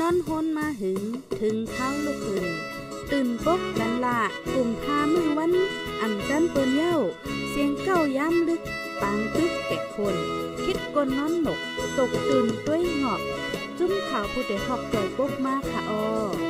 นอนฮนมาหึงถึงเท้าลูกหึงตื่นปกลันละกลุ่มพามือวันอ่ำจันเปิ้นเย้าเสียงเก้าย้ำลึก ปางตึกแต่คน คิดกนนอนหนก ตกตื่นด้วยหงอบจุ้มข่าวผู้เดอหอกใจปกมากค่ะออ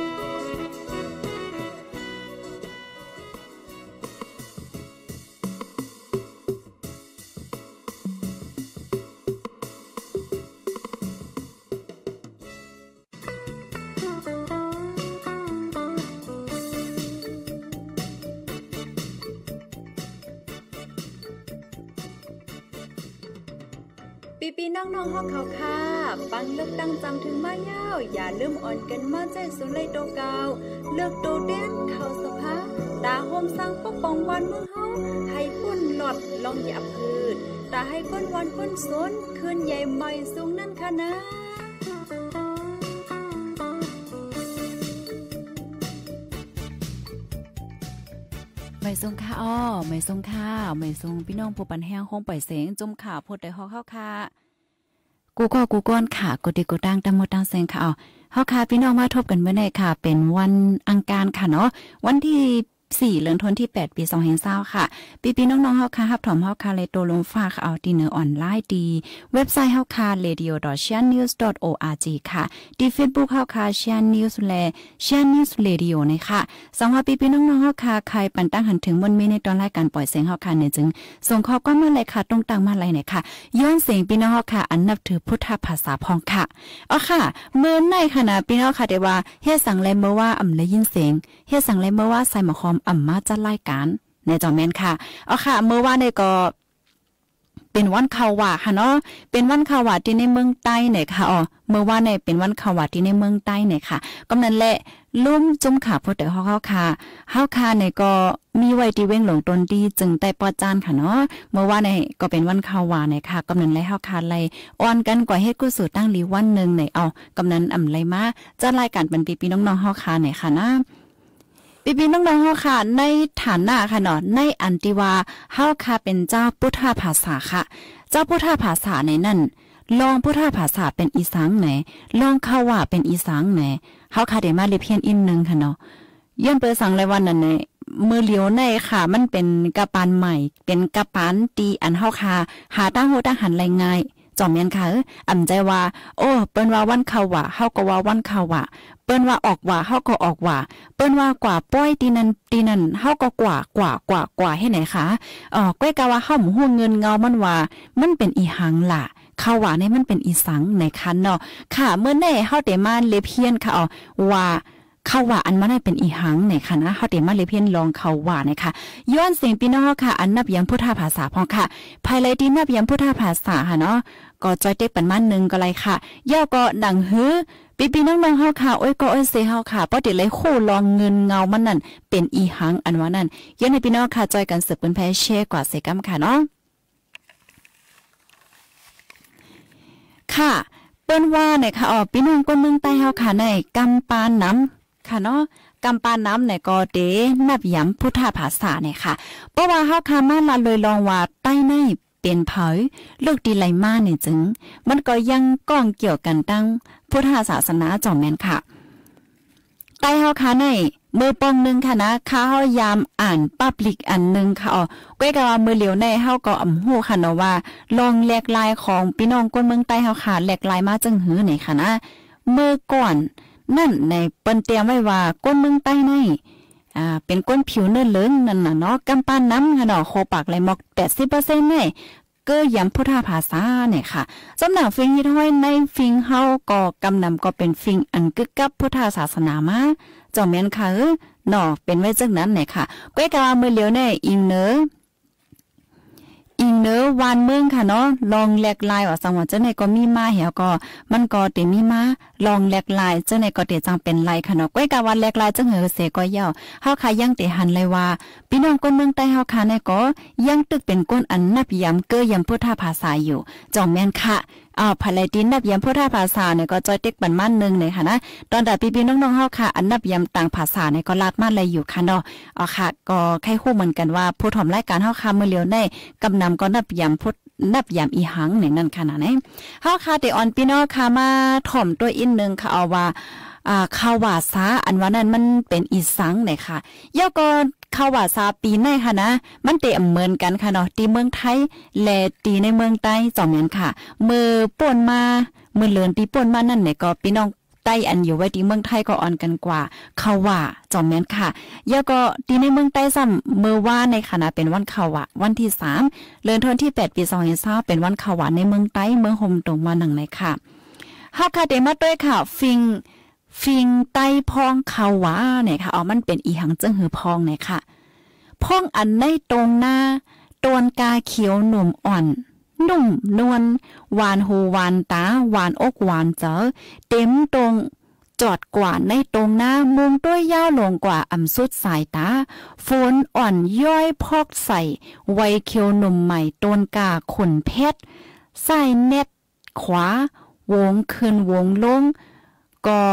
น้องฮอกเขาค่ะปังเลือกตั้งจำถึงมาเย้าอย่าลืมอ่อนกันมาใจสุเลยโตเกาเลือกโตเด่นเข้าสภาตาโฮมสร้างปกป้องวันเมือเฮาให้ปุ่นหลอดลองหยาพืชตาให้ก้นวันก้นสนคืนใหญ่ใหม่สูงนั่นค่ะนะไม่ทรงค่ะอ้อไม่ทรงค่ะไม่ทรงพี่น้องผู้ปันแห้งห้องปล่อยเสียงจุ่มข่าวพดได้ฮอกเข้าค่ะกูก็กูก้อนค่ะกดีกูตั้งตั้งมดตั้งเซงค่ะเอาเฮาค่ะพี่น้องมาทบกันเมื่อไหร่ค่ะเป็นวันอังคารค่ะเนาะวันที่ี4เลือนทนที่ 8ปี2แห่งเศร้าค่ะปีปีน้องๆเฮาค่ะฮับถมเฮาค่ะเลยโต ลง ฟ้า ค่ะ เอาดีเนอร์ออนไลน์ดี เว็บไซต์เฮาค่ะ radio s h a e news org ค่ะดีเฟซบุ๊กเฮาค่ะ s h a e news และ s h a e news radio นะคะสองว่าปีปีน้องๆเฮาค่ะใคร ปันตั้ง หันถึงบนเมในตอนรายการปล่อยเสียงเฮาค่ะเนี่ยจึง ส่งข้อความมาเลยค่ะตรงต่างมาเลยเนี่ยค่ะย้อนเสียงปีน้องเฮาค่ะอันนับถือพุทธภาษาพองค่ะอ๋อค่ะเมื่อในขณะปีน้องเค่ะแต่ว่าเฮ็ดสั่งเลยเมื่อว่าอ่ำเลยยินเสียงเฮ็ดสั่งเลยเมื่อว่าใส่หมอคอมอ่ำมาจะไรายการในจอมแม่นค่ะเอาค่ะ เมื่อว่าในก็ เป็นวันข่าวว่าค่ะเนาะเป็นวันข่าวว่าที่ในเมืองใต้เนี่ยค่ะอ๋อเมื่อว่าในเป็นวันข่าวว่าที่ในเมืองใต้เนี่ยค่ะ กำนั้นแหละลุ่มจุ่มขาพอเต่เฮาเฮาค่ะเฮาค่ะเนี่ยก็มีไว้ที่เว้งหลงตนดีจึงแต่ปอจานค่ะเนาะเมื่อว่าในก็เป็นวันข่าวว่าเนี่ยค่ะ กำนั้นแลเฮาค่ะเลอ่อนกันกว่าเฮ็ดกุสลตั้งลีวันนึงเนี่ยเอากำนั้นอำไลมาจะรายการเป็นปีๆน้องๆเฮาค่ะเนี่ยค่ะนะปีปีน้องๆเฮาค่ะ ในฐานะค่ะเนาะในอันติวาเฮาค่ะเป็นเจ้าพุทธภาษาค่ะ เจ้าพุทธภาษาในนั่นลองพุทธภาษาเป็นอีสังไหนลองเข้าว่าเป็นอีสังไหนเฮาค่ะเดี๋ยวมาเลเพียนอินนึงค่ะเนาะย้่นมเปิดสังรลยวันนั้นเนยมือเหลียวในค่ะมันเป็นกระปานใหม่ เป็นกระปานตีอันเฮาค่ะหาตั้งโหตั้งหันไรง่ายจอมยนค่ะเอ่อำใจว่า โอ้เปิ้นว่าวันเขาว่าเฮาก็ว่าวันเขาว่าเปิ้นว่าออกว่าเฮาก็ออกว่า เปิ้นว่ากว่าป้อยตีนันตีนันเฮาก็กว่ากว่ากว่ากว่าให้ไหนคะเอ๋อก้อยกะว่าเฮาหมูฮู้เงินเงามันว่า มันเป็นอีหังล่ะข้าวหวานนี่มันเป็นอีสังในคันเนาะค่ะ เมื่อแน่เฮาเตมาเลเพียนค่ะอ๋อว่า เข้าว่าอันมาได้เป็นอีหังในคัะนะเขาเตมาเลยเพียนลองเขาว่านะคะย้อนเสียงพี่น้องค่ะ อันนับยังพุทธภาษาพองค่ะ ภายไลที่นับยังพุทธภาษาค่ะเนาะก็จอยเต็กปันมันหนึ่งก็ไรค่ะย่อก็หนังฮื้อปีปีน้องงเฮาค่ะโอ้ยก็โอ้ยเสียเฮาค่ะป้อติเลยูคลองเงินเงามันนั่นเป็นอีหังอันว่านั่นยันในปีน้องค่ะจอยกันสืบเป็นแพ้เช่กว่าเซกัมค่ะเนาะ ค่ะ เปิ้นว่าเนี่ยค่ะอ๋อปีน้องก้นเมืองใต้เฮาค่ะในกำปานน้ำค่ะเนาะกำปาน้ำในกอเดนับย้ำพุทธภาษาเนี่ยค่ะ เพราะว่าเฮาคามาละเลยลองว่าใต้ในเตียนเผยลูกดีไลมาเนี่ยจึง มันก็ยังก้องเกี่ยวกันตั้งพุทธศาสนาจอมแมนค่ะใต้เฮาค่ในมือป้องนึงค่ะนะข้าเฮายามอ่านปับลิกอันนึงค่ะอ๋อก้อยก็ว่ามือเหลียวในเฮาก็อ่ำฮู้ค่ะเนาะว่า ลองแลกลายของพี่น้องคนเมืองใต้เฮาค่ะแลกลายมาจังหือไหนค่ะนะเมื่อก่อน นั่นในเปิ้นเตรียมไว้ว่าคนเมืองใต้ในอ่าเป็นก้นผิวเนื้อเลิงนั่นน่ะเนาะกาปั้นน้ำค่ะเนาะโคปากเลยหมอกแปดสิบเปอร์เซ็นต์เนี่ยเกอยํำพุทธาภาษาเนี่ยค่ะสำหรับฟิงฮิตห้อยในฟิงเฮาก็กำนำก็เป็นฟิงอันกึกกับพุทธาศาสนามาจอมเม่นค่ะเออเนาะเป็นไว้จังนั้นเนี่ยค่ะก้อยกาเมื่อเลี้ยวเนี่ยอิงเนื้ออิงเนอวานเมืองค่ะเนาะลองแหลกลายว่าสังหวัดเจ้าไหนก็มีมาเหี่ยวก็ มันก็เตมีมาลองแหลกลายเจ้าไหนก็เตจังเป็นไรค่ะเนาะก้อยกาวันแหลกลายเจ้าเหอเสก็เย่าเฮาค่ะยังเตหันเลยว่า พี่น้องคนเมืองใต้เฮาค่ะในก็ยังตึกเป็นก้นอันนับยำเกยยำพุทธภาษาอยู่ จอมแม่นค่ะอ้าวภายในดินนับยามผู้ท่าภาษาเนี่ยก็จอยเต็กบันมั่นนึ่งเลยค่ะนะ ตอนดับปีบีน้องๆเฮาค่ะ อันนับยามต่างภาษาเนี่ยก็ลาดม่าเลยอยู่ค่ะเนาะอ๋อค่ะ ก็แค่คู่เหมือนกันว่า ผู้ถ่อมรายการเฮาค่ะเมื่อเรยวในกำนำก็นับยามพูดนับยามอีหังเนี่ยนั่นขนานไหนี่ยเฮาค่ะเดออนปีน้องค่ะมาถ่อมตัวอินหนึ่งค่ะเอาว่า อ่าข่าวว่าซาอันว่านั้นมันเป็นอีสังเนี่ยค่ะย่อก็ข้าว่าซาปีในค่ะนะ มันเตะเหมือนกันค่ะเนาะตีเมืองไทยและตีในเมืองใต้สองมัอนค่ะ มือป่นมามือเลือนตีป่นมานั่นเนี่ยก็พี่น้องใต้อันอยู่ไว้ที่เมืองไทยก็อ่อนกันกว่าเขาว่าจอมหมอนค่ะยาก็ที่ในเมืองใต้ซ้ำเมื่อว่าในขณะเป็นวันเขาว่าวันที่สามเดือนธันที่แปดปีสองพ็นส้บเป็นวันเขาว่าในเมืองใต้เมืองโฮมตรงมาหนังไหนค่ะเฮาคาเดมาด้วยค่ะฟิงฟิงไต้พองเขาวาเนี่ยค่ะอ๋อมันเป็นอีหังเจิ้งหือพองเนี่ยค่ะ พองอันในตรงหน้าตวนกาเขียวหนุ่มอ่อน นุ่มนวลหวานหูหวานตาหวานอกหวานเจอ เต็มตรง จอดกว่าในตรงหน้า มุงด้วยย่าลงกว่าอำสุดสายตาฝนอ่อนย้อยพอกใส่ไวเคียวหนุ่มใหม่ตนกาขนเพชรใส่เน็ตขวา วงคืนวงลงก็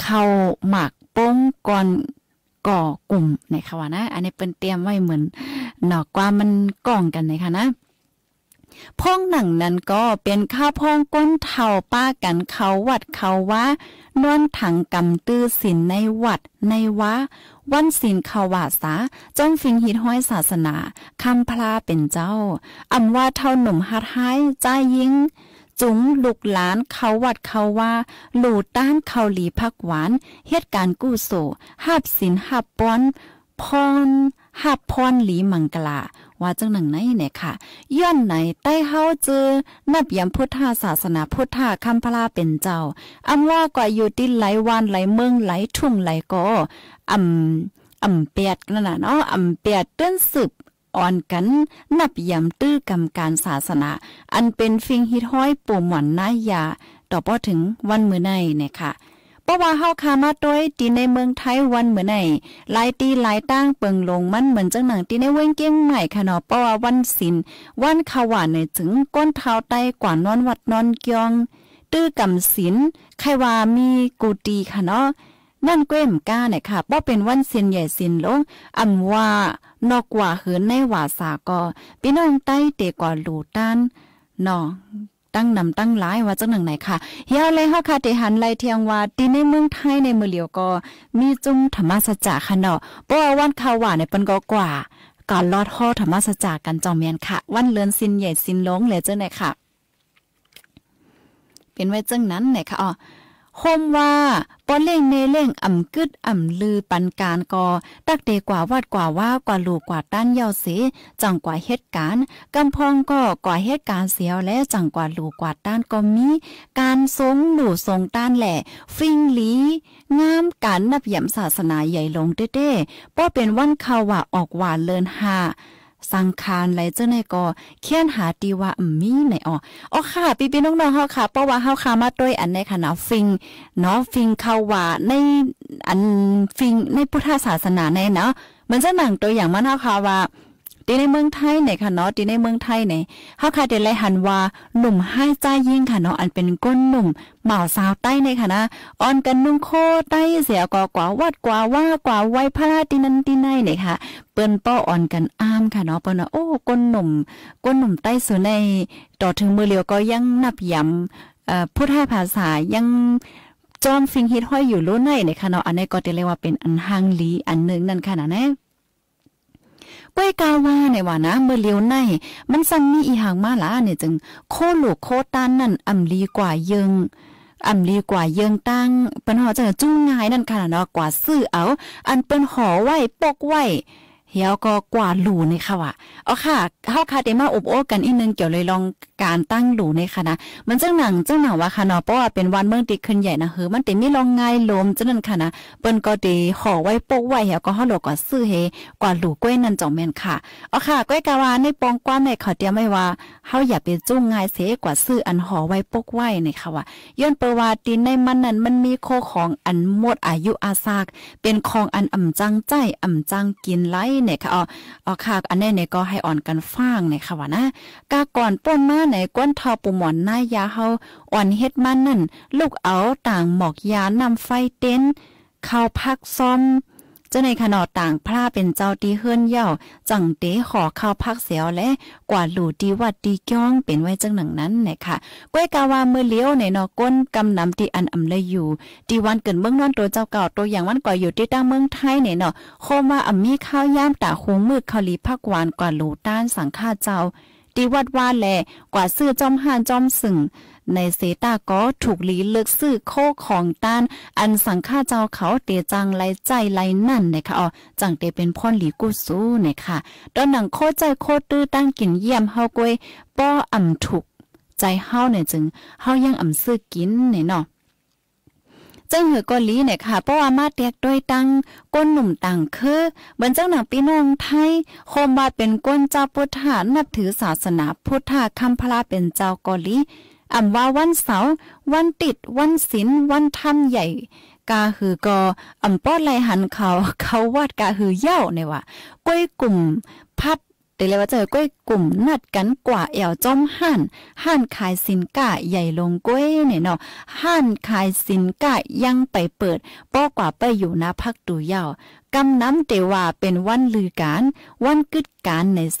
เข้าหมากป้งก่อนก่อกลุ่มในค่ะว่านะอันนี้เป็นเตรียมไว้เหมือนหนอกกว่ามันกล่องกันนะคะนะพ้องหนังนั้นก็เป็นข้าพ้องก้นเท่าป้ากันเขาวัดเขาว่านอนถังกาตื้อสินในวัดในวะ วันสินเขาว่าสาจ้องฟิงหิดห้อยศาสนาคำพลาเป็นเจ้า อำว่าเท่าหนุ่มฮัดไห้ใจยิงจุงลูกหลานเขาวัดเขาว่า หลู่ต้านเขาหลีพักหวานเหตุการณ์กู้โสหับสินหับป้อนพรหับพรหลีมังกลาว่าจังหนังไหนเนี่ยค่ะย้อนไหนใต้เฮาเจอนับยามพุทธาศาสนาพุทธาคภพราเป็นเจ้า อำว่ากว่าอยู่ติไหลวานไหลเมืองไหลทุ่งไหลก็อำอำเปียดนั่นน่ะเนาะอำเปียดเต้นสืบอ่อนกันนับย่ำตื้อกรรมการศาสนา อันเป็นฟิงฮิตห้อยปู่หมอนนายาต่อ้อถึงวันมือในเนี่ยค่ะ เพราะว่าเฮาคามาด้วยตีในเมืองไทยวันเหมือนไหนหลายตีหลายตั้งเปิงลงมันเหมือนจังหนังตีในเว้งเกี้ยงใหม่ค่ะเนาะเพราะว่าวันศิลวันขวานในถึงก้นเท้าไตกว่านอนวัดนอนเกียงตื้อกำศิลใครว่ามีกูตีค่ะเนาะนั่นเก้มก้าเนี่ยค่ะป้เป็นวันเซียนใหญ่สินลงอำว่านอกกว่าเหินในว่าสาก็พี่น้องใต้เตก่อหลูตันเนาะตั้งนำตั้งหลายว่าจังหนังไหนค่ะเฮียวเลยเ่าค่ะ เตหันไลเทียงว่าตีในเมืองไทยในมือเหลียวก็ มีจุ้มธรรมสัจจะค่ะเนาะเพราะว่วันข่าวว่าในปันก็กว่า ก่อนลอดข้อธรรมสัจจากันจอมเมียนค่ะ วันเลือนสินใหญ่สินลงเลยเจ้าไหนค่ะ เป็นไว้จังนั้นไหนค่ะอ๋อหมว่าป้อนเล่งเนเล่งอ่ำกึดอ่ำลือปันการกอตักเดกว่าวาดกว่าว่ากว่าลูกกว่าต้านเยาเสีจังกว่าเหตุการณ์กำพองก็กว่าเหตุการณ์เสียวและจังกว่าลูกกว่าต้านก็มี การทรงหลู่ทรงต้านแหละฟิงหลีงามการนับเยี่ยมศาสนาใหญ่ลงเด้ๆป้อเป็นวันข่าวว่าออกหวานเลินหาสังคารไหลเจ้าในก็เขียนหาตีว่ามีไหนอ๋ออ๋อค่ะพี่พี่น้องๆเฮาค่ะเพราะว่าเฮาค่ะมาด้วยอันในคณะนาฟิงเนาะฟิงเข้าว่าในอันฟิงในพุทธศาสนาในเนาะมันจะหนังตัวอย่างมาเนาะค่ะว่าตีในเมืองไทยเนี่ยค่ะเนาะตีในเมืองไทยเนี่ยเฮาค่ะเดลัย่หันว่าหนุ่มให้ใจยิ่งค่ะเนาะอันเป็นก้นหนุ่มเหมาสาวใต้เนี่ยค่ะนะอ่อนกันนุ่งโคใต้เสียกอกว่าวัดกว่าว่ากว่าไว้พระตินันติในเนี่ยค่ะเปิ้นป้ออ่อนกันอ้ามค่ะเนาะเปิ้นโอ้ก้นหนุ่ม ก้นหนุ่มใต้สุในต่อถึงมือเลียวก็ยังนับย้ำเอ่อพูดให้ภาษายังจอมฟิงฮิตห้อยอยู่ลุ้นในในค่ะเนาะอันนี้ก็เรียกว่าเป็นอันหางลีอันหนึ่งนั่นค่ะนะเนี่ยก้วยกาว่าในว่านะเมื่อเลียวใน มันสั่งมีอีหางมาละเนี่ยจึงโคหลูกโคตานนั่นอำลีกว่าเยิง อำลีกว่าเยิงตั้งเปิ้นหอจังจุ้งงายนั่นค่ะเนาะกว่าซื้อเอา อันเปิ้นหอไว้ปกไวเฮียวก็กว่าหลูในค่ะว่ะเอาค่ะเฮาค่ะเดมาอบโอ้กันอีกนึงเกี่ยวเลยลองการตั้งหลูในค่ะนะมันจังหนังจังหนังว่าค่ะเนาะเพราะว่าเป็นวันเมืองติขึ้นใหญ่นะเฮอมันเต็มมีลองง่ายลมจังนั้นค่ะนะ เปิ้นก็ดีห่อไว้โป๊กไว้เฮียวก็เฮาหลอกว่าซื้อเฮ กว่าหลูก้วยนั่นจ่องแม่นค่ะเอาค่ะก้วยกะว่าในปองกว้าในขอเตียมไว่ว่าเฮาอย่าไปจุ้งง่ายเสกว่าซื้ออันห่อไว้โป๊กไว้ในค่ะว่าย้อนเปว่าตินในมันนั้นมันมีโคของอันหมดอายุอาซาก เป็นของอันอ่ำจังใจอ่ำจังกินไหลเนี่ยค่ะอ๋ออค่ะอันนี้เนี่ยก็ให้อ่อนกันฟังเนี่ยค่ะว่านะกาก่อนป้นมาในก้นทอปูหมอนหน้ายาเฮาอ่อนเฮ็ดมันนั่นลูกเอาต่างหมอกยานำไฟเต็นเข้าพักซ่อมจ้าในขนอดต่างพระเป็นเจ้าตีเฮือนเย่าจังเต๋ขอเข้าพักเสียวและ กว่าหลู่ตีวัดตีก้อง เป็นไว้จังหนังนั้นนะคะก้วยกาวาเมื่อเลี้ยวในนอก้นกำนำตีอันอำเลยอยู่ตีวันเกินเมืองนอนตัวเจ้าเก่าตัวอย่างวันก่ออยู่ที่ตั้งเมืองไทยในนอโคมาอามีข้าวย่ามตาคงมือขลีพักวานกว่าหลู่ต้านสังฆาเจ้าตีวัดว่าแลกว่าซื้อจอมหานจอมสึ่งในเซตาก็ถูกหลีเลือกซื้อโคของต้านอันสังฆาเจ้าเขาเตจังไรใจไรนั่นนะคะอ๋อจังเตเป็นพ่อหลีกู้สู้นะคะตอนหนังโคใจโคตื้อตั้งกินเยี่ยมเฮากวยป้ออ่ำถูกใจเฮาเนี่ยจึงเฮายังอ่ำซื้อกินเนี่ยเนาะจังหือกอลีเนี่ยค่ะเพราะว่ามาเตกด้วยตังก้นหนุ่มต่างคือเหมือนเจ้าหนังพี่น้องไทย โคมว่าเป็นก้นเจ้าพุทธานับถือศาสนาพุทธาคัมพลาเป็นเจ้ากอลีอันว่าวันเสาร์วันติดวันศิลวันท่านใหญ่ กาหือก็อำป้อนไลหันเขาเขาวาดกาหือเย่าในว่า ก้อยกลุ่มพัดแต่เลยว่าเจอก้อยกลุ่ม นัดกันกว่าแอวจ้อมห่านห่านขายสินก้าใหญ่ลงก้อยเนี่ยเนาะห่านขายสินก้ายังไปเปิดป้อกว่าไปอยู่นะพักตูเย่ากำน้ำเตว่าเป็นวันลือการ วันกึดการในเซ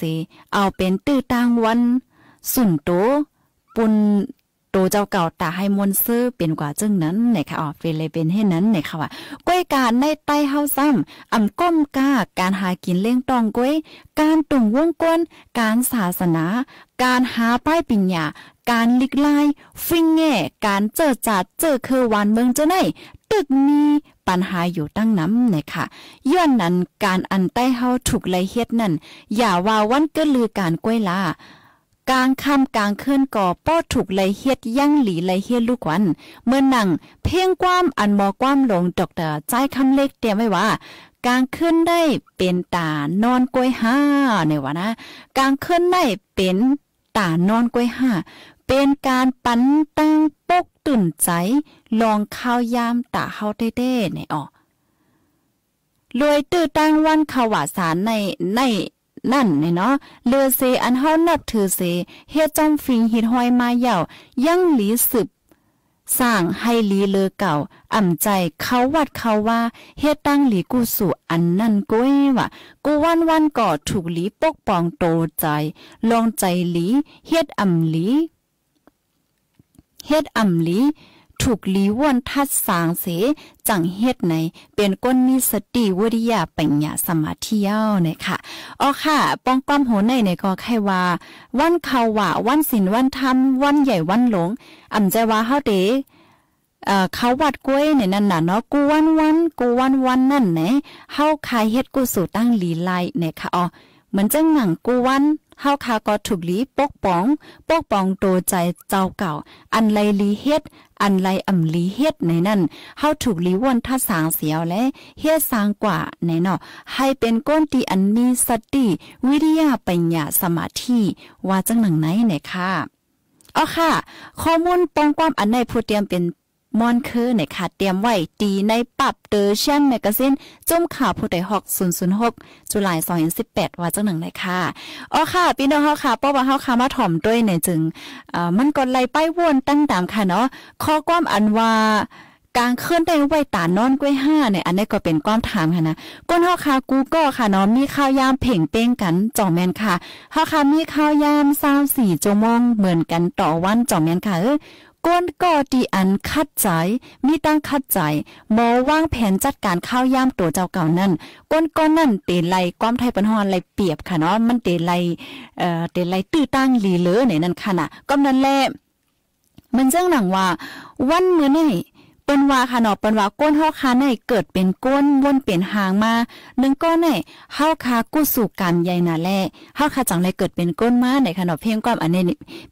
เอาเป็นตื้อตางวัน สุนโตปุนเจ้าเก่าตาให้มวนซื้อเป็นกว่าจึงนั้นในค่ะอ๋อเฟเลยเป็นให้นั้นในค่ะว่าก้วยการในใต้เฮาซ้ำอำก้มก้าการหากินเลี้ยงตองก้วย การตุ่งวงกลนการศาสนา การหาป้ายปิญญาการลิกไลฟิงแง่ การเจอจัดเจอคือวันเมืองเจ้าไหนตึกมีปัญหาอยู่ตั้งน้ำนะค่ะย้อนนั้นการอันใต้เฮาถูกไลเฮ็ดนั่นอย่าว่าวันก็ลือการก้วยลากลางค่ำกลางคืนก่อป้อถูกไลเฮ็ดยั่งหลีไลเฮ็ดลูกวัน เมื่อนั่งเพ่งความอันมอความลงดอกเตอใจคำเล็กเตรียมไว้ว่ากลางคืนได้เป็นตานอนกล้วยห้าเนี่ยวะนะกลางคืนได้เป็นตานอนกล้วยห้าเป็นการปันตั้งปกตุ่นใจ ลองข้าวยามตาเฮาเต้ๆเนี่ยอ๋อรวยตื้อตั้งวันขวาสารในในนั่นเนี่ยเนาะเลือเซอันเฮานับถือเสเฮ็ดจอมฟิงหิดหอยมาเหย่ายังหลีสืบสร้างให้หลีเลอเก่า อ่ำใจเขาวัดเขาว่า เฮ็ดตั้งหลีกูสู่อันนั่นกุ้ยวะกูวันวันก่อถูกหลีปกปองโตใจ ลองใจหลีเฮ็ดอ่ำหลี เฮ็ดอ่ำหลีถูกลีวอนทัดสางเสจังเฮ็ดในเป็นก้นมีสติวิริยะปัญญาสมาธิเยาเนี่ยค่ะ อ๋อค่ะป้องก้นมโหในในก็แค่ว่าวันเขาว่าวันศีลวันธรรมวันใหญ่วันหลงอำใจว่าเฮาเดเออ่เขาวัดกล้วยในนั่นน่ะเนาะกูวันวันกูวันวันนั่นไหนเฮาคายเฮ็ดกูสู่ตั้งลีไลเนี่ยค่ะอ๋อเหมือนจังหนังกูวันเฮาคาก็ถูกลีปกป้องปกป้องโตใจเจ้าเก่า อันไลลีเฮ็ดอันไลอ่ำลีเฮ็ดในนั่นเฮาถูกลีวนท่าสางเสียวและเฮ็ดสางกว่าในเนาะให้เป็นก้นตีอันมีสติ วิริยะปัญญาสมาธิว่าจังหนังไหนหนค่ะอ๋อค่ะ ข้อมูลปองความอันในผู้เตรียมเป็นมอนคือในข่ดเตรียมไว้ตีในปรับเตอเชียงแมกกาซินจุ่มข่าวผู้ใดฮอก006จุลาย2018ว่าจังหนังไหนค่ะอ๋อค่ะพี่น้องเฮาค่ะป้อว่าเฮาค่ะมาถ่อม ด้วยในจึงเอ่อมันก็ไล่ป้ายวนตั้งตามค่ะ เนาะข้อความ อันว่ากลางเคลื่อนได้ไว้ ตานอนกล้วยห้าเนี่ยอันนี้ก็เป็นความถามค่ะนะก้นเฮาคากูก็ค่ะเนาะมีข้าวยามเพ่งเป้งกันจ่องแมนค่ะเฮาคามีข้าวยามสามสี่จมองเหมือนกันต่อวันจ่องแมนค่ะเออก้นกอดีอันคัดใจมีตั้งคัดใจโมว่างแผนจัดการข้าวย่ามตัวเจ้าเก่านั่นก้นก้อนนั่น เตะไลความไทยปันหอนไลเปียบค่ะเนาะมันเตะไลเอ่อเตะไลตื้อตั้งหลีเลอไหนนั่นค่ะนะก็นั่นแหละมันเจ้งหนังว่าวันมื้อนี่เปิ้นว่าค่ะเนาะเปิ้นว่าก้นเฮาคาในเกิดเป็นก้นวนเปลี่ยนหางมานึงก้นในเฮาคากู้สู่กันใหญ่น่ะแลเฮาคาจังไดเกิดเป็นก้นมาในขนมเพียงความอันนี้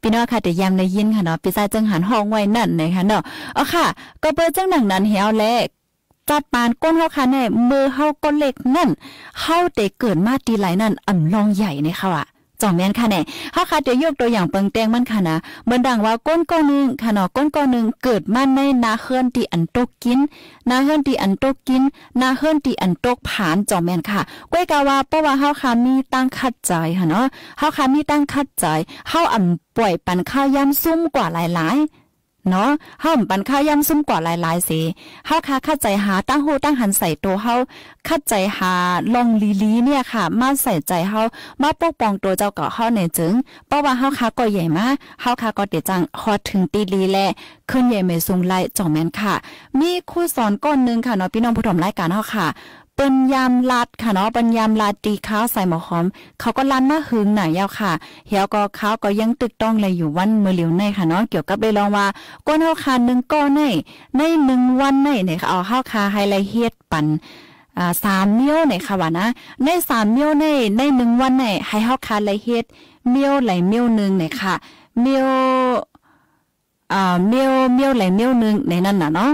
พี่น้องค่ะแต่ยามได้ยินค่ะเนาะพี่ชายจังหันห้องไว้นั่นนะคะเนาะอ๋อค่ะ ก็เปิ้นจังหนังนั้นเฮาแลจัดปานก้นเฮาค่ะในมือเฮาก้นเล็กนั่นเฮาแต่เกิดมาตีไหลนั่นอ่ำลองใหญ่นะคะอ่ะจองแม่นค่ะแน่เฮาค่ะเดี๋ยวยกตัวอย่างเปิงแตงมันค่ะนะเหมือนดังว่าก้นก้อนนึงค่ะเนาะก้นก้อนนึงเกิดมาในนาเฮือนที่อันตกกิน นาเฮือนที่อันตกกิน นาเฮือนที่อันตกผ่านจอมแม่นค่ะก้วยกาว่าเพราะว่าเฮาค่ะมีตั้งคัดใจค่ะเนาะ เฮาค่ะมีตั้งคัดใจเฮาอำป่วยปันข้าวย่ำซุ่มกว่าหลายๆเนาะ เฮาปันข้ายังซุ่มกว่าหลายๆสเฮาค่าเข้าใจหาตั้งโฮตั้งหันใส่ตัวเฮาเข้าใจหาลองลีลีเนี่ยค่ะ มาใส่ใจเฮามาปกป้องตัวเจ้าเก่าเฮาในจึง เพราะว่าเฮาค่ะก็ใหญ่มาเฮาค่ะก็เดจังฮอดถึงตีลีและขึ้นใหญ่เมซุงไลจ่องแม่นค่ะ มีครูสอนก้อนนึงค่ะเนาะพี่น้องผู้ชมรายการเฮาค่ะเป็นยามลัดค่ะเนาะเป็นยามลัดตีข้าวใส่หมอหอมเขาก็ลันมาหึงหน่อยาวค่ะเฮียก็เขาก็ยังตึกต้องเลยอยู่วันเมื่อเหลียวในค่ะเนาะเกี่ยวกับเด้ลองว่าก้นเฮาคาหนึ่งก้อนในในหนึ่งวันในเนี่ยค่ะเอาเฮาคาไฮไลเฮ็ดปั่นอ่าสามเมียวในค่ะว่านะในสามเมียวในในหนึ่งวันในให้เฮาคาไลเฮ็ดเมียวไหลเมียวหนึ่งเนี่ยค่ะ เมียวอ่าเมียวเมียวไหลเมียวหนึ่งในนั้นน่ะเนาะ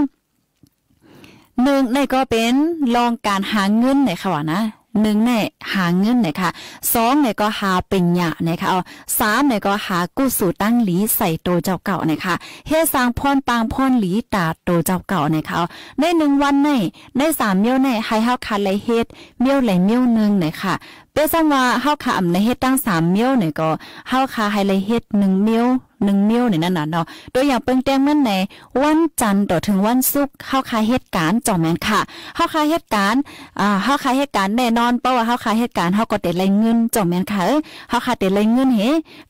หนึ่งในก็เป็นลองการหาเงินในค่ะนะหนึ่งเน่หาเงินเนียค่ะสองเน่ก็หาเป็นหยาเนียค่ะเอาสามเน่ก็หากู้สู่ตั้งหลีใส่โตเจ้าเก่าเนียค่ะเฮสางพอนปางพอนหลีตาโตเจ้าเก่าเนียค่ะในหนึ่งวันเน่ในสามเมี่ยวเน่ให้เฮาคันไรลเฮ็ดเมี่ยวไหลเมี่ยวหนึ่งเนียค่ะเป้ซ้ํว่าเฮาคาอำในเฮ็ดตั้ง3เมียวเนี่ยก็เฮาคาให้เลยเฮ็ด1เมียว1เมียวเนี่ยนั่นน่ะเนาะตัวอย่างเปิ้งแต้มั่นในวันจันทร์ต่อถึงวันศุกร์เฮาคาเฮ็ดการจ่อแม่นค่ะเฮาคาเฮ็ดการอ่าเฮาคาเฮ็ดการแน่นอนเพราะว่าเฮาคาเฮ็ดการเฮาก็เตะายเงินจ่อแม่นค่ะเอฮาคดะเตะายเงินเฮ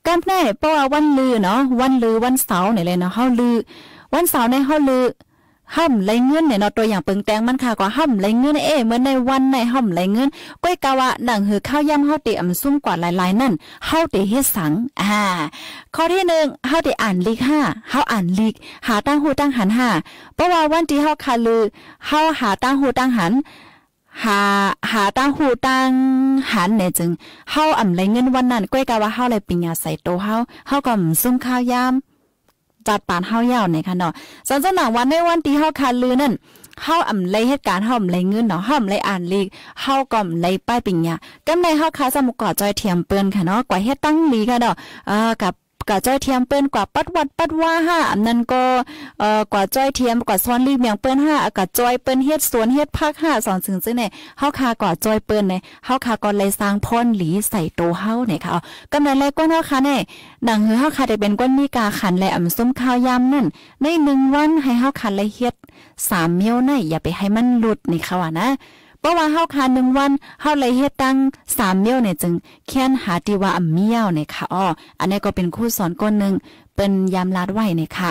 กำแน่เพราะว่าวันลือเนาะวันลือวันเสาร์เนี่ยเลยเนาะเฮาลือวันเสาร์ในเฮาลือห่ำไรเงินเนี่ยเนาะตัวอย่างเปิงแตงมันค่ะก็ห่ำไรเงินเอ๋เหมือนในวันในห่ำไรเงินก้อยกะว่าังหือข้าวย่ำเฮาเตอำซุ่มกว่าหลายๆนั่นเฮาเตเฮ็ดสังอ่าข้อที่หนึ่งเฮาเตอ่านลิกห้าเฮาอ่านลิกหาตั้งหูตั้งหันห้าเพราะว่าวันที่เฮาคาลือเฮาหาตั้งหูตั้งหัน หาหาตั้งหูตั้งหันเนี่ยจึงเฮาอ่ำไรเงินวันนั้นก้อยกะว่าเฮาลยปิญญาใส่โตเฮาเฮาก็ซุ่มข้าวยำจัดปานเฮายาวในค่ะเนาะสันสนางวันในวันที่เฮาคันลือนั่นเฮาอำไลเหตุการณ์เฮาอำไลเงินเนาะเฮาอำไลอ่านลีกเฮาก็ไลป้ายปิงยากำในเฮาคาสมุกก่อจอยเทียมเปิ้นค่ะเนาะกว่าเฮ็ดตั้งลีค่ะเนาะเอ่อกับกะจ้อยเทียมเปิ้นกว่าปัดวัดปัดว่าห้าอันนั้นก็เอ่อกว่าจ้อยเทียมกว่าซ้อนรีเมียงเปิ้นห้าอากาศจ้อยเปิ้นเฮ็ดสวนเฮ็ดภาคห้าสอนถึงซึ่งเนี่ยเฮาคากว่าจ้อยเปิ้นเนี่ยเฮาคาก่อนเลยสร้างพ่นหลีใส่โตเฮาเนี่ยค่ะกำไรแรกก้นเฮาคาเนี่ยหนังเฮาคาได้เป็นก้นมีกาขันและอำซุ่มข้าวยานั่น ใน1วันให้เฮาคันและเฮ็ด3เมียวในอย่าไปให้มันหลุดนี่ค่ะว่านะเพราะว่าเฮาคานึงวันเฮาเลยเฮ็ดตั้งสามเมี้ยวเนี่ยจึง แค้นหาติว่าอ่เมี้ยวเนี่ยค่ะอ้ออันนี้ก็เป็นคู่สอนก้นหนึ่ง เป็นยามลาดไววเนี่ยค่ะ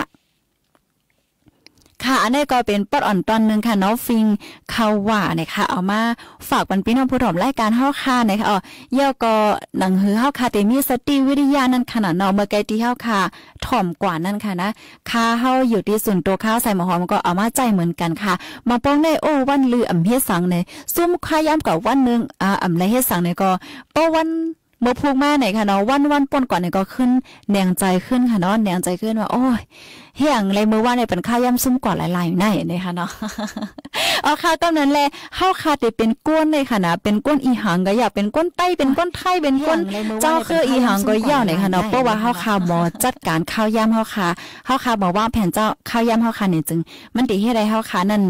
ค่ะอันนี้ก็เป็นปอดอ่อนตอนหนึ่งค่ะ น้องฟิง เขาว่านะคะเอามาฝากวันพี่น้องผู้ถมรายการเฮาค่ะนะคะอ๋อเย่อก็หนังหือเฮาค่ะเตมีสติวิทยานั่นขนาดนอเมื่อไกลที่เฮาค่ะถ่อมกว่านั่นค่ะนะ ค่าเฮาอยู่ที่ศูนย์ตัวข้าวใส่หมอหอมก็เอามาใจเหมือนกันค่ะ มาป้องในโอ้ วันลืออำเฮสังในซุ่มค่าย้ำกับวันนึงอ่าอำไรเฮ็ดสังในก็ป้อวันเมื่อพูกมาไหนค่ะเนาะวันวันปนก่อนเนี่ยก็ขึ้นแนงใจขึ้นค่ะเนาะแนงใจขึ้นว่าโอ้ยเฮียงเลยมือว่าในเป็นข้าวย่ำซุ้มกว่าหลายๆในนะคะเนาะเอาข้าวต้มนั้นแหละข้าวขาติเป็นก้นเลยค่ะนะเป็นก้นอีหังก็อยากเป็นก้นไต้เป็นก้นไทยเป็นก้นเจ้าเครืออีหังก็ยาวไหนค่ะเนาะเพราะว่าข้าวขาหมอจัดการข้าวย่ำข้าวขาข้าวขาบอกว่าแผ่นเจ้าข้าวย่ำข้าวขาเนี่ยจึงมันดีให้ไรข้าวขานั่น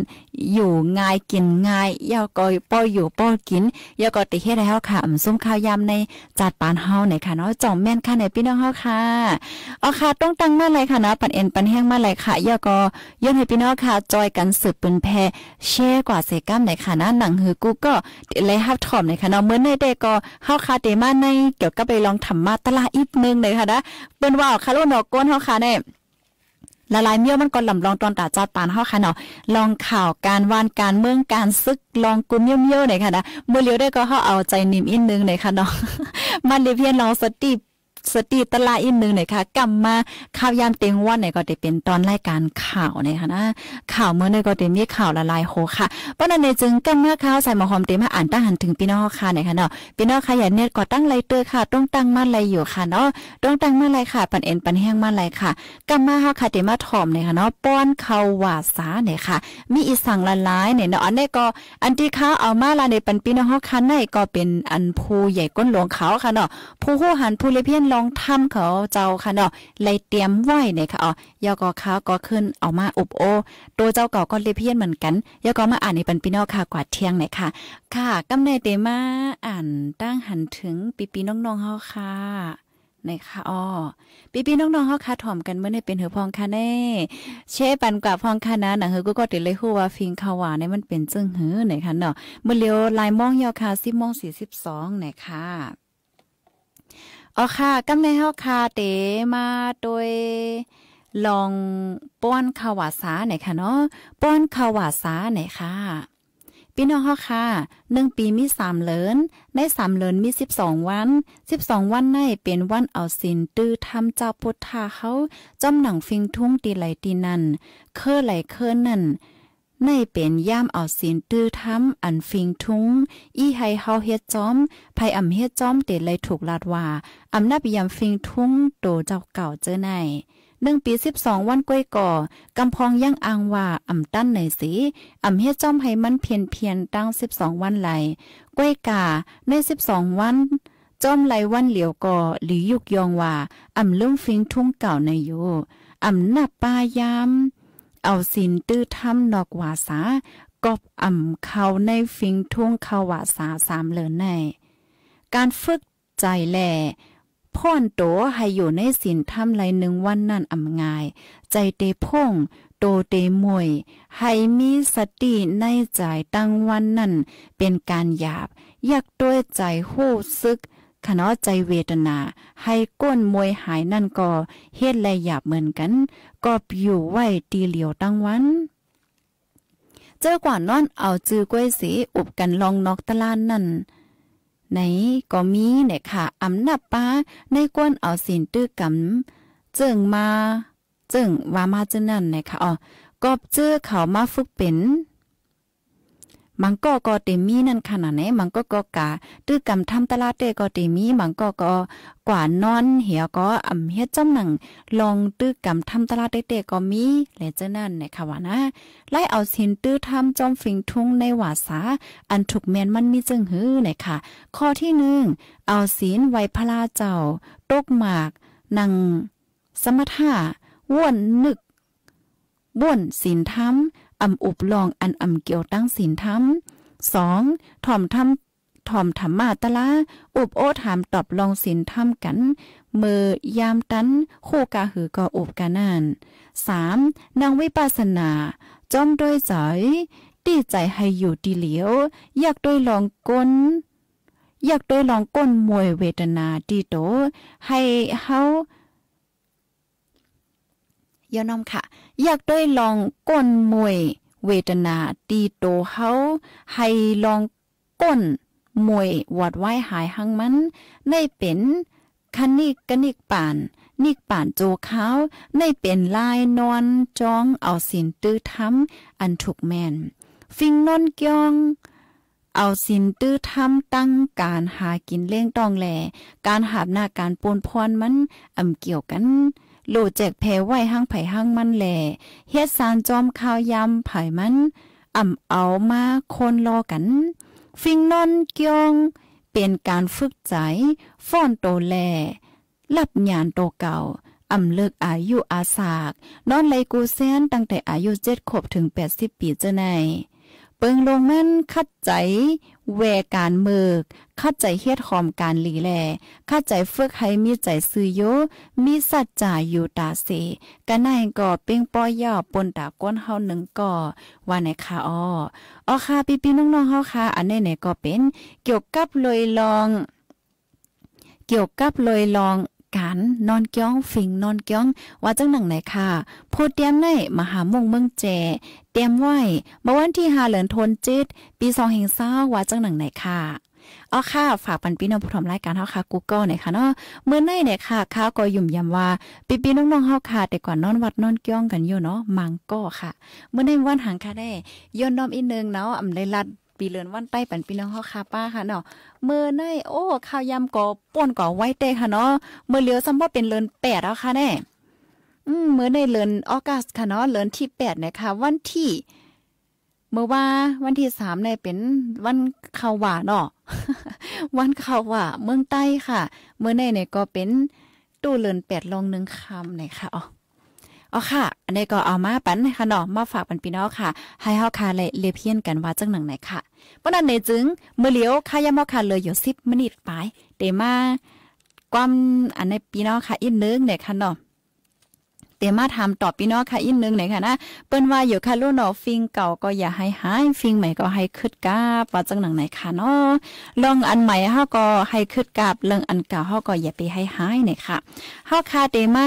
อยู่ง่ายกินง่ายยาวก็ป้ออยู่ป้อกินยาวก็ติให้ไรข้าวขาซุ้มข้าวย่ำในจัดปานเฮาไหนค่ะเนาะจ่อมแม่นค่ะในพี่น้องข้าวขาเอา้าต้องตั้งเมื่อไรค่ะนะปันเอ็นปันแหงมาเหลค่ะย่อก็ย้อนให้พี่น้องค่ะ จอยกันสืบปืนแพแช่กว่าเสก้ามไหนค่ะนะหนังหือกูก็เลยฮับถอมไหนค่ะเนาะเมื่อในเด็กก็เ้าคาเตมาในเกี่ยวกับไปลองทำมาตลาอีกนึงเลยค่ะนะเป็นว่าค่ะลูกนอกก้นเขาค่ะเนี่ยละลายเมี่ยวมันก็ลำลองตอนตาจอดปานเฮาค่ะเนาะลองข่าวการวานการเมืองการซึกลองกุมเมี่ยวๆหน่อยค่ะนะเมื่อเลี้ยวได้ก็เฮาเอาใจนิ่มอีกนึงหน่อยค่ะเนาะมันเลยเพียนลองสติสตีตลาอีกหนึ่งหน่อยค่ะกลับมาข่าวยามเตียงวันเนี่ยก็จะเป็นตอนรายการข่าวเนี่ยค่ะนะข่าวเมื่อเนี่ยก็จะมีข่าวละลายโหค่ะเพรานันในจึงกันเมื่อข่าวใส่หมอหอมเต็มมาอ่านตั้งหันถึงพี่น้องค่ะเนี่ยค่ะเนาะพี่น้องค่ะอย่าเนี่ยก่อตั้งไรเตอร์ค่ะต้องตั้งมาไรอยู่ค่ะเนาะต้องตั้งมาไรค่ะ ปันเอ็นปันแห้งมาไรค่ะกลับมาเฮาค่ะเต็มมาถ่อมเนี่ยค่ะเนาะป้อนข่าวว่าสาเนี่ยค่ะ มีอีสั่งละลายเนี่ยเนาะอันนี้ก็อันที่ข้าเอามาละในปันพี่น้องค่ะในก็เป็นอันผู้ใหญ่ก้นหลวงเขาค่ะเนาะผู้หูหันผู้เลี้ยงลองทำเขาเจ้าค่ะเนาะเลยเตรียมไว้เนี่ยค่ะอ๋อยอกอข้าก็ขึ้นเอามาอบโอ ตัวเจ้าเก่าก็เลยเพี้ยนเหมือนกันยอก็มาอ่านในปันพี่น้องค่ะกว่าเที่ยงเนี่ยค่ะ ค่ะกำเนเตมาอ่านตั้งหันถึงปีปีน้องๆเฮาค่ะนะคะอ๋อปีปีน้องๆเฮาคาถ่อมกันเมื่อในเป็นเหือพองค่ะแน่ เชปันกว่าพองค่ะนะหนังเฮือกูก็ติเลยฮู้ว่าฟิงคาวาในมันเป็นจึงหือไหนค่ะเนาะเมื่อเลียวลายมองยาค่ะ10:42งเนค่ะอ๋อค่ะกำในเฮาค่ะเตมาโดยลองป้อนขาวาสาไหนค่ะเนาะป้อนขาวาสาไหนค่ะพี่น้องเฮาค่ะ1น่งปีมีสามเลินในสามเลินมีสิบสองวันสิบสองวันในเป็นวันเอาสินตื้อทำเจ้าพุทธาเขาจอมหนังฟิงทุ่งตีไหลตีนันเคอไหลเคอนั่นนในเป็นย่ามเอาศีลตื้อทำอันฟิงทุงอีไฮเฮาเฮ็ดจอมภัยอ่ำเฮ็ดจอมเตดเลยถูกลาดว่าอำนับยามฟิงทุงโตเจ้าเก่าเจอไหนหนึ่งปีสิบสองวันกล้วยก่อกำพองย่างอังว่าอ่ำตั้นไหนสีอ่ำเฮ็ดจอมให้มันเพียนเพียนตั้งสิบสองวันไหลกล้วยกาในสิบสองวันจอมไหลวันเหลียวก่อหรือยุกยองว่าอ่ำเรื่องฟิงทุ่งเก่าในอยู่อ่ำหน้าป้ายามเอาสินตื้อถ้ำนอกวาสา กอบอ่ำเขาในฟิงทุ่งเขาวาสาสามเหลินใน การฝึกใจแหล่พ่อนโตให้อยู่ในสินถ้ำไรหนึ่งวันนั่นอ่ำงาย ใจเตพ่ง โตเตมวย ให้มีสติในใจตั้งวันนั่นเป็นการหยาบอยากด้วยใจหู้ซึกขณนะใจเวทนาให้ก้นมวยหายนั่นก็เฮ็ดแลหยาบเหมือนกันก็อยู่ไหวตีเหลียวตั้งวัน เจอกว่านอนเอาจือกล้วยสีอุบกันลองนอกตะลานนั่น ไหนก็มีเนี่ยค่ะอำนับป้าในกวนเอาสินตื้อกำเจิงมาเจิงว่ามาจึนั่นเนี่ยค่ะอ๋อก็เจอเขามาฝึกเป็นมังก็ก็เตมีนั่นขนาดไหนมังก็ก็กาตื้อกำทำตลาดเตก็เตมี มังก็ก็กว่านอนเหี่ยก็อ่ำเฮ็ดจ้งหนังลองตื้อกำทำตลาดเตก็มีและเจ้านั่นนคคะว่านะไล่เอาสินตื้อทำจอมฝิงทุ่งในวาสาอันถูกแมนมันมีจึงหื้อในค่ะ ข้อที่หนึ่งเอาศีลไว้พลาเจ้าตกหมาก นังสมถะว่นนึกบ่นศีลธรรมอำอุบลองอันอำเกี่ยวตั้งศีลธรรม 2. ถ่อมธรรมถ่อมธรรมาตละอุบโอถามตอบลองศีลธรรมกันมือยามตันคู่กาหือก็อุบกานาน 3. นางวิปัสนาจอมด้วยใจตีใจให้อยู่ดีเหลียวอยากด้วยลองก้น อยากด้วยลองก้นมวยเวทนาดีโต ให้เฮาย่อน้อมค่ะอยากด้วยลองก้นมวยเวทนาตีโตเฮาให้ลองก้นมวยวัดไว้หายหังมันไนเป็นคันนิกกนิกป่าน นิกป่านโจเขาใไเป็นลายนอนจ้องเอาสินตื้อทํำอันถูกแม่น ฟิงนอนกยอง เอาสินตื้อทำตั้งการหากินเลี้ยงต้องแหลการหาบหน้าการปูนพรมันอ่ำเกี่ยวกันหลูแจกแพไว้ห้างไผ่ห้างมันแหล่เฮ็ดสารจอมข้าวยำไผ่มันอ่ำเอามาคนรอกัน ฟิงนอนเกียง เป็นการฝึกใจฟ้อนโตแลลับญานโตเก่าอ่ำเลิกอายุอาสากนอนไลกูเซนตั้งแต่อายุเจ็ดขบถึงแปดสิบปีจะไหนเปิงลงมันคัดใจแวการเมิกข้าใจเฮ็ดหอมการหลีแลข้าใจฝึกให้มีใจซื้อโย มีสัจจาอยู่ตาเสกะนายก็เป้งป้อย่อปนตาก้นเฮาหนึ่งก่อว่าไหนค่ะอ้ออ้ค่ะพี่ๆน้องๆเฮาค่ะ อันไหนๆก็เป็น เกี่ยวกับเลยลอง เกี่ยวกับเลยลองการนอนก้องฝิงนอนก้องว่าจังหนังไหนค่ะโูดเตรียมในมหามงเมืองแจเตรียมไว้เมื่อวันที่5เหลือนทนจิต ปี2องแห่งเศร้าว่าจังหนังไหนค่ะเอาค่ะฝากปันพี่น้องผู้ทำรายการเฮาค่ะ Google หน่ยค่ะเนาะเมื่อในเนี่ยค่ะข้าวก็ยุ่มยำว่าปีปีน้องๆเฮาค่ะแต่ก่อนนอนวัดนอนเกี้ยงกันอยู่เนาะมังก็ค่ะ เมื่อในวันหังค่ะได้ย้อนน้อมอีกนึงเนาะอำได้ลัดปีเลือนวันใต้ปันพี่น้องเฮาค่ะป้าค่ะเนาะเมื่อในโอ้ข้าวยำก่อป่นก่อไว้เตค่ะเนาะเมื่อเหลียวซ้ำ่เป็นเลือนแปดแล้วค่ะแน่อืมเมื่อในเลือนออกัสค่ะเนาะเลือนที่แปดนะคะ วันที่เมื่อว่าวันที่สามในเป็นวันข้าวหวาเนาะ วันข้าวหวาเมืองใต้ค่ะ เมื่อในเนี่ยก็เป็นตู้เลือนแปดลองหนึ่งคำเนี่ยค่ะอ๋ออ๋อค่ะ อันนี้ก็เอามาปันค่ะเนาะมาฝากปันพี่น้องค่ะ ให้เฮาค่ะเลยเลเพียนกันว่าจังหนังไหนค่ะเพราะนั้นในจึงเมื่อเลี้ยวค่ะยามเฮาค่ะเลยอยู่10มานีไปเดมาความอันในพี่น้องค่ะอีกนึงเนี่ยค่ะเนาะเตมาทำตอบพี่น้องค่ะอีกนึงหน่อยค่ะนะเปิ้นว่าอยู่ค่ะลูกหนอฟิงเก่าก็อย่าให้หายฟิงใหม่ก็ให้คืดกาบว่าจังหนังไหนค่ะเนาะลองอันใหม่เฮาก็ให้คืดกาบเรื่องอันเก่าเฮาก็อย่าไปให้หายหน่อยค่ะเฮาค่ะเตมา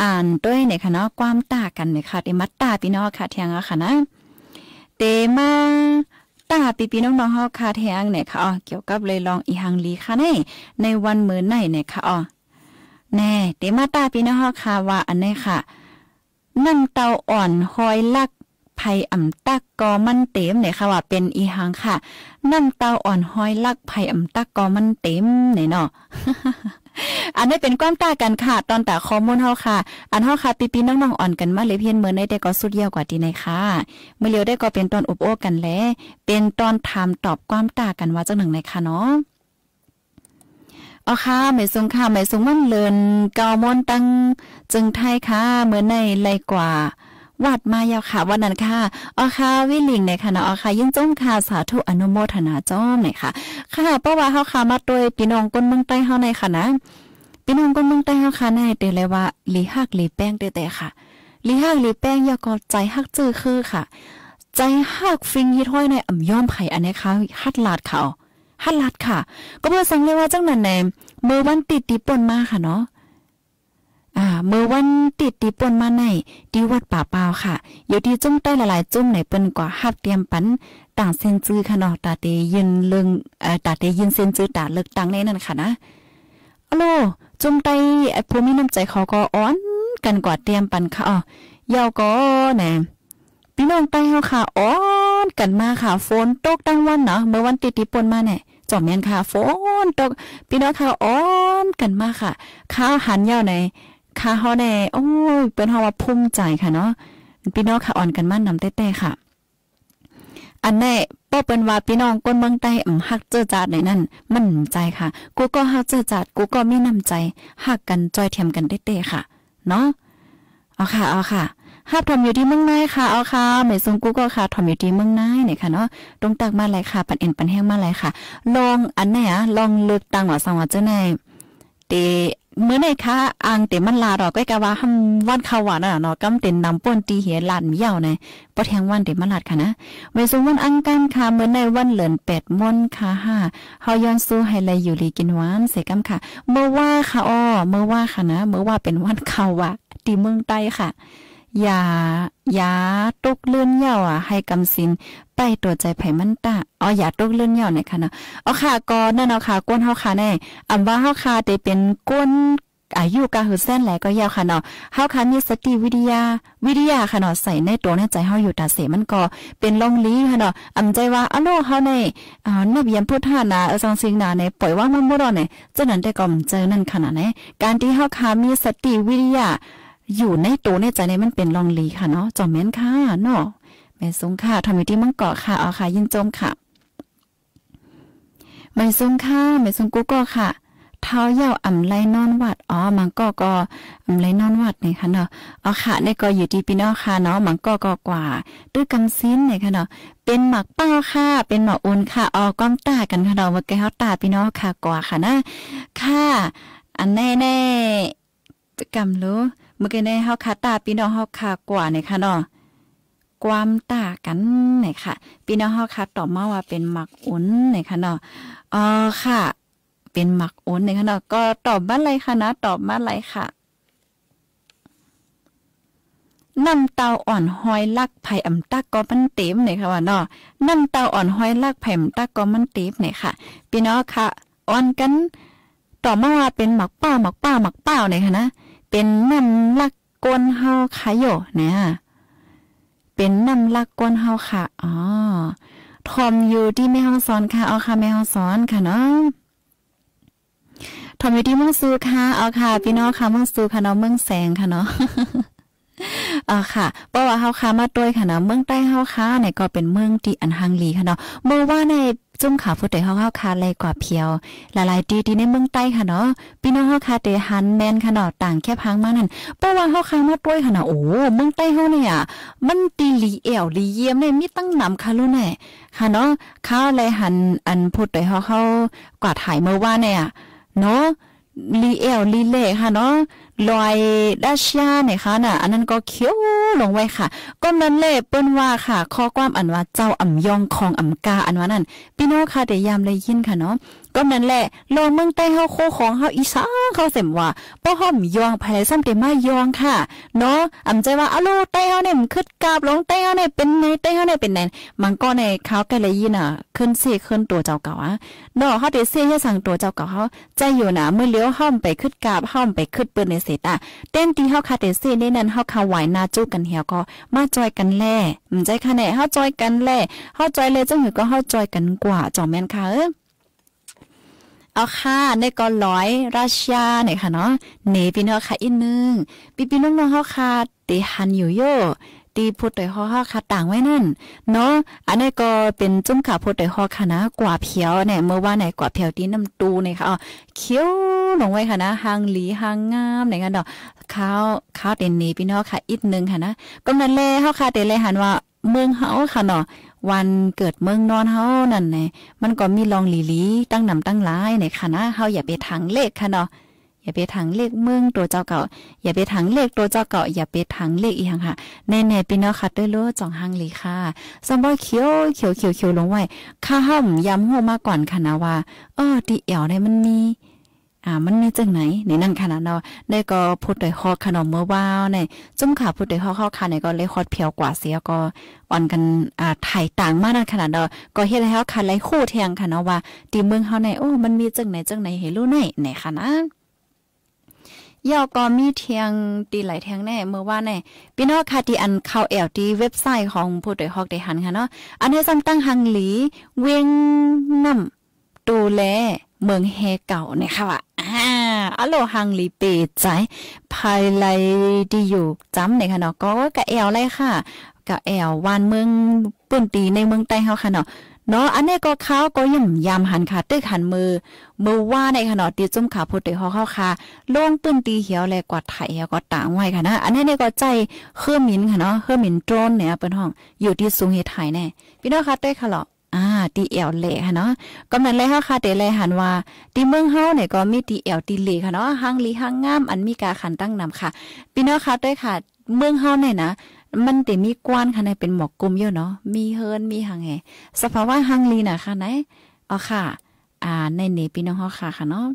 อ่านด้วยหน่อยค่ะเนาะความตากันหน่อยค่ะเตมาตาพี่น้องค่ะเทียงอะค่ะนะ เตมาตาปีปีน้องๆเฮาค่ะเทียงเนี่ยค่ะอ๋อเกี่ยวกับเลยลองอีหังลีค่ะในในวันมื้อไหนเนี่ยค่ะอ๋อแน่ติมาตาพี่น้องค่ะ ว่า อันนี้ค่ะนั่งเตาอ่อนหอยลักไผ่อ่ำตักกอมันเต็มเนี่ยค่ะว่าเป็นอีหังค่ะนั่งเตาอ่อนหอยลักไผ่อ่ำตักกอมันเต็มเนี่ยเนาะอันนี้เป็นความต้ากันค่ะ ตอนแต่ข้อมูลเฮาค่ะ อันเฮาค่ะปีปีน้องๆอ่อนกันมาเลยเพียนเหมืออในได้ก็สุดเยี่ยวกว่าที่ในค่ะ เมื่อเร็วได้ก็เป็นตอนอบโอ้กันแล้วเป็นตอนถามตอบความต้ากันว่าจังหนึ่งในค่ะเนาะอ๋อค่ะหมายสูงค่ะหมายสูงมันเลินเกามอนตั้งจึงไทยค่ะเมื่อในไรกว่าวัดมายาวค่ะวันนั้นค่ะอ๋อค่ะวิลิงในค่ะนะอ๋อค่ะ ยิ่งจ้องค่ะสาธุอนุโมทนาจ้อมหน่อยค่ะ ค่ะเพราะว่าเฮาค่ะมาด้วยพี่น้องคนเมืองใต้เฮาในค่ะนะพี่น้องคนเมืองใต้เฮาค่ะในเตเลยว่าลีฮักลีแป้งเตแต่ค่ะลีฮักลีแป้งยาก็ใจฮักจื้อคือค่ะ ใจฮักฟิงยี่ห้อยในอ่ำย่อมไผ่อันนี้ค่ะฮัดลาดเขา่าฮัลลัดค่ะก็เพื่อสังเลยว่าจังนั้นแหนเมื่อวันติดติปนมาค่ะเนาะอ่าเมื่อวันติดติปนมาในที่วัดป่าเปล่าค่ะอยู่ที่จุ้มใต้หลายจุ้มไหนเปิ้นกว่าฮับเตรียมปันต่างเซนจื้อค่ะเนาะตาเตยินเลิงเอ่อตาเตยินเซนจื้อตาเลิกตังในนั่นค่ะนะอโลจุ้มใต้ผู้มีน้ำใจเขาก็อ้อนกันกว่าเตรียมปันค่ะอ๋อยาวก็แหนพี่น้องใต้เฮาค่ะอ๋ออนกันมาค่ะฝนตกตั้งวันเนาะเมื่อวันติดติปนมาเนี่ยจอมแมนค่ะฝนตก พี่น้องค่ะอ้อนกันมาค่ะข้าวหันยาวในข้าเฮอในโอ้ยเป็นเฮาว่าพุ่งใจค่ะเนาะพี่น้องค่ะอ่อนกันมานำแต้ๆค่ะ อันแน่ป้อเปิ้นว่าพี่น้องก้นเมืองใต้อำฮักเจอจาดในนั้นมั่นใจค่ะ กูก็ฮักเจอจาดกูก็มีน้ำใจฮักกันจอยเทียมกันเต้ๆค่ะเนาะเอาค่ะ เอาค่ะฮับทอมอยู่ที่เมืองนายค่ะ เอาค่ะเหมย่งกูก็ค่ะทอมอยู่ที่เมืองนายเนี่ยค่ะเนาะ ตรงตักมาเลยค่ะ ปันเอ็นปันแห้งมาเลยค่ะลองอันไหนอะลองเลือกตังว่าสังว่าเจ้าไหนเตเมื่อไหนคะอังเตมันลาดอกก็กะว่าห้ำวันเขาวาน่ะเนาะกำเต็นนำป่นตีเหียลาดเหี่ยวในปะแทงวันเตมันลาดค่ะนะเวซุวันอังกันค่ะเมื่อในวันเหลือนแปดมนค่ะห้าเฮายอนสู้ให้ไลอยู่ลีกินหวานเสกำค่ะเมื่อว่าค่ะอ้อเมื่อว่าค่ะนะเมื่อว่าเป็นวันเขาวะตีเมืองใต้ค่ะอย่าอย่าตกเลื่อนเย่าอ่ะให้กำสินไปตัวใจไผ่มันตาอ๋ออย่าตกเลื่อนเย่าในคณะเนาะอค่ะกอนนั่นเอาค่ะก้นเฮาค่ะแน่อำว่าเฮาค่ะด้เป็นก้นอายุกาหือเส้นแหลก็ยาวค่ะเนาะเฮาค่ะมีสติวิทยาวิทยาค่ะเนาะใส่ในตัวในใจเฮาอยู่ตาเสมันก็เป็นลองลีค่ะเนาะอำใจว่าอโลเฮาในอ่านับเยียมพุทธานาเออซองสิงนาในปล่อยว่างมันบ่ดอเนี่ยจังนั้นได้ก็เจอนั่นขนาดไหการที่เฮาค่ะมีสติวิทยาอยู่ในตัวในใจในมันเป็นลองลีค่ะเนาะจอมแม่นค่ะเนาะแม่สงค่ะทำอยู่ที่มังกอค่ะเอาค่ะ ยินจมค่ะแม่สงค่ะแม่สงกูก็ค่ะเท้าเย่าอ่ำไรนอนวัดอ๋อมังก็ก็อ่ำไรนอนวัดเนี่ยค่ะเนาะอ๋อค่ะในก็อยู่ที่พี่น้องค่ะ เนาะมังก็ก็กว่าตื้อกำซินเนี่ยค่ะเนาะเป็นหมักเป้าค่ะเป็นหมออุนค่ะอ๋อก้อมตากันค่ะเนาะมาแก้วตาพี่น้องค่ะกว่าค่ะนะ ค่ะอันแน่แน่กำรู้เมื่อกี้ในเฮาคาตาพี่น้องเฮาคากว่าในค่ะเนาะความตากันไหนค่ะพี่น้องเฮาคาตอบมาว่าเป็นหมักอุ่นไหนคะเนาะอ๋อค่ะ เป็นหมักอุ่นไหนคะเนาะก็ตอบบ้านไรค่ะนะ ตอบบ้านไรค่ะ น้ำเตาอ่อนห้อยลักไผ่อ่ำตักก็มันเต็มเนีคะว่าเนาะ น้ำเตาอ่อนห้อยลักไผ่อ่ำตักก็มันเต็มเนี่ยค่ะพี่น้องค่ะ อ่อนกันตอบมาว่าเป็นหมักเป้าหมักเป้าหมักเป้าเนี่ยคะนะเป็นน้ำลักกวนเฮาค่ะโยเนี่ย เป็นน้ำลักกวนเฮาค่ะอ๋อทอมอยู่ที่แม่ห้องสอนค่ะ เอาค่ะแม่ห้องสอนค่ะเนาะทอมอยู่ที่เมืองซูค่ะเอาค่ะ พี่น้องค่ะเมืองซูค่ะเนาะเมืองแสงค่ะเนาะอ่าค่ะ เพราะว่าเฮาค้ามาด้วยค่ะเนาะเมืองใต้เฮาค้าเนี่ยก็เป็นเมืองที่อันฮังลีค่ะเนาะ เมื่อว่าในจุ่มขาผู้ใดเฮาข้าคาเลยกว่าเพียวหลายๆีดีในเมืองใต้ค่ะเนาะพี่น้องเฮาคาเตหันแมนค่ะเนาะต่างแค่พังมานั่นเพราะว่าเฮาคามาต้วยค่ะเนาะโอ้เมืองใต้เฮาเนี่ยมันตีลีเอวลีเยี่ยมเนี่ยมีตั้งนำค่ะลูกแน่ค่ะเนาะข้าเลยหันอันผู้ใดเฮาเฮากวาดหายเมื่อว่าเนี่ยเนาะลีเอวลีเล่ค่ะเนาะลอยดัชยาเนี่ยค่ะน่ะอันนั้นก็เขียวลงไว้ค่ะก้นั้นเล่เปิ้นว่าค่ะ ข้อความอันว่าเจ้าอ่ำยองของอ่ำกาอันว่านั่นพี่น้องค่ะเดี๋ยวยามเลยยินค่ะเนาะก้นั้นแหละลองเมืองใต้เฮาโคของเฮาอีสานเขาเสมว่าป้อห้อมยองภายซ้ำเตมายองค่ะเนาะอ่ำใจว่าอะโลใต้เฮาเนี่ยมันคึดกาบลงใต้เฮาเนี่ยเป็นในใต้เฮาเนี่ยเป็นแนนมันก็ในเขาไกลเลยยินอ่ะ ขึ้นเสียขึ้นตัวเจ้าเก่าอ่ะเนาะเฮาเดี๋ยวเสียให้สั่งตัวเจ้าเก่าเฮาใจอยู่นะเมื่อเลี้ยวห้อมไปคึดกาบห้อมไปคึดเปิ้นในเสตะเต้นตีเฮาคาเตซีในนั้นเฮาคาไหวนาจู้กันเหี่ยวก็มาจอยกันแล่มันใจค่ะแน่เฮาจอยกันแล่เฮาจอยเลยจังหือก็เฮาจอยกันกว่าจอมแม่นค่ะเออเอาค่ะในกอร้อยราชาเนี่ยค่ะเนาะเนพี่น้องค่ะอีกนึงปีพี่น้องๆเฮาค่ะเตหันอยู่โยตีพุดโดยฮอห่อค่ะต่างไว้นั่นเนาะอันนี้ก็เป็นจุ้มขาพุดโ่ยฮอค่ะนะกว่าเพียวเนี่ยเมื่อว่าไหนกว่าเพียวตีน้ำตูเนี่ยค่ะอ๋อเคี้ยวลงไว้ค่ะนะหางหลีหางงามไหนกันดอกข้าวข้าวเต็นนี้พี่น้องค่ะอีกนึงค่ะนะก็นั่นแหละเฮาค่ะเต็นเลยหันว่าเมืองเฮาค่ะเนาะวันเกิดเมืองนอนเฮานั่นไงมันก็มีลองหลีหลีตั้งนำตั้งหลายไหนค่ะนะเฮาอย่าไปทางเลขค่ะเนาะอย่าไปทางเลขเมืองตัวเจ้าเก่าอย่าไปทางเลขตัวเจ้าเก่าอย่าไปทางเลขอีหังค่ะแน่ๆพี่น้องค่ะด้วยรู้จ่องหังลีค่ะสมบอเขียวเขียวเขียวเขียวลงไว้ข้าห้อมย้ำหัวมาก่อนค่ะนะว่า เออตีเอี่ยวใมันมี อ่ามันมีจังไหนนี่นั่นขนานเนาะได้ก็พูดโดยคอขนมเมื่อว้าวในจุ้มขาพูดโดยคอคฮอาเนีในก็เลยคอดเพียวกว่าเสียก็อ่อนกันอ่าถ่ายต่างมากนั่นขนาดเนาะก็เฮ็ดแล้วค่ะไลคู่แทงค่ะเนาะว่าตีเมืองเฮาใน โอ้ มันมีจังไหนจังไหนเ้รู้หนไหนค่ะนะยอก็มีเทียงตีหลายเทียงแน่ เมื่อว่าแน่พี่น้องค่ะที่อันเข้าแอลที่เว็บไซต์ของผู้โดยฮอกได้หันค่ะเนาะอันนี้ซ้ำตั้งฮังหลีเวงน้ำตูแลเมืองเฮเก่าเนี่ยค่ะว่าอ่าอโลฮังลีเปใจ ภายไลทีอยู่จำเนี่ยค่ะเนาะก็กะแอวเลยค่ะกะแอววานเมืองปื้นตีในเมืองใต้เฮาค่ะเนาะเนาะอันนี้ก็เขาก็ยังยามหันขาตึกหันมือมือว่าในขณะตีจุ่มขาพุดเตหอเข้าคาลงตื้นตีเหี่ยวแลกว่าไถเหี่ยวก็ต่างไว้ค่ะนะอันนี้เนี่ยก็ใจเครื่องมินค่ะเนาะเครื่องมินโดนเนี่ยเป็นห้องอยู่ที่สูงเหุไทยแน่พี่น้องค่ะเต้ค่ะหรออ่าตีเอวเละค่ะเนาะกำนันเลยเฮาค่ะเตเลยหันว่าตีเมืองเฮาเนี่ยก็มีตีเอวตีเละค่ะเนาะหังลีหังงามอันมีกาขันตั้งนำค่ะพี่น้องค่ะเต้ค่ะ เมืองเฮาเนี่ยนะมันแตมีกวนค่ะในเป็นหมอกกลมเยอะเนาะ มีเฮิรนมีหังแหสภาวะหังลีน่ะค่ะไหนอ๋อค่ะ อ่าในเนพี่น้องเฮาค่ะค่ะเนาะ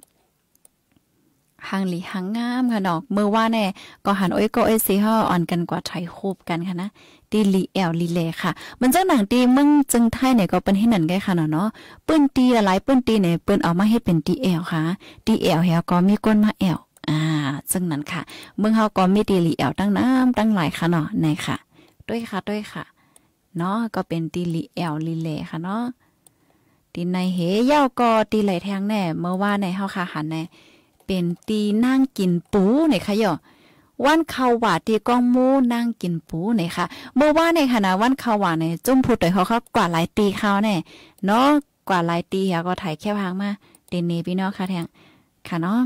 หังหลีหังงามค่ะเนาะเมื่อว่าแน่ ก็หันโอ้ยก็เอ้ีสิฮออ่อนกันกว่าไทยคูบกันค่ะนะตีลีแอลลีเลค่ะ มันจังหนังตีมึงจึงไทยเนี่ยก็เป็นให้นั่นไงค่ะเนาะเนาะปื้นตีหลายปื้นตีเนี่ยปิ้นเอามาให้เป็นตีแอลค่ะตีแอลเฮาก็มีก้นมาแอลจังนั้นค่ะ เมืองเฮาก็มีดีลีแอลตั้งน้ำตั้งหลายค่ะเนาะในค่ะ ด้วยค่ะด้วยค่ะ เนาะก็เป็นดีลีแอลลีเลค่ะเนาะตีในเหย่าก็ตีไหลแทงแน่ เมื่อว่าในเฮาค่ะหันแน่เป็นตีนั่งกินปูในค่ะย่อวันเขาหวาตีก้องมูนั่งกินปูไหนคะเมื่อว่าในขณะวันเขาหวาในจุ่มพูดต่ยเขาเขากว่าหลายตีเขาเนี่ยเนาะกว่าหลายตีเขาก็ถ่ายแค่พังมาเดนเนพี่น้องค่ะแทงค่ะเนาะ